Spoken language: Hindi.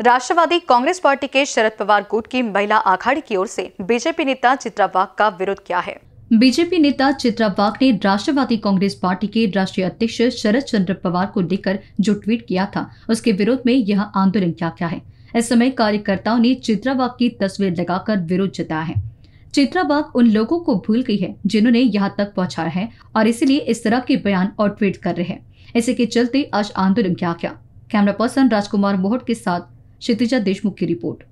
राष्ट्रवादी कांग्रेस पार्टी के शरद पवार गुट की महिला आघाड़ी की ओर से बीजेपी नेता चित्रा वाघ का विरोध किया है बीजेपी नेता चित्रा वाघ ने राष्ट्रवादी कांग्रेस पार्टी के राष्ट्रीय अध्यक्ष शरद चंद्र पवार को लेकर जो ट्वीट किया था उसके विरोध में यह आंदोलन क्या क्या है इस समय कार्यकर्ताओं ने चित्रा वाघ की तस्वीर लगाकर विरोध जताया है चित्रा बाग उन लोगों को भूल गई है जिन्होंने यहाँ तक पहुँचा है और इसीलिए इस तरह के बयान और ट्वीट कर रहे हैं इसी के चलते आज आंदोलन क्या क्या कैमरा पर्सन राजकुमार मोहट के साथ क्षितिजा देशमुखी रिपोर्ट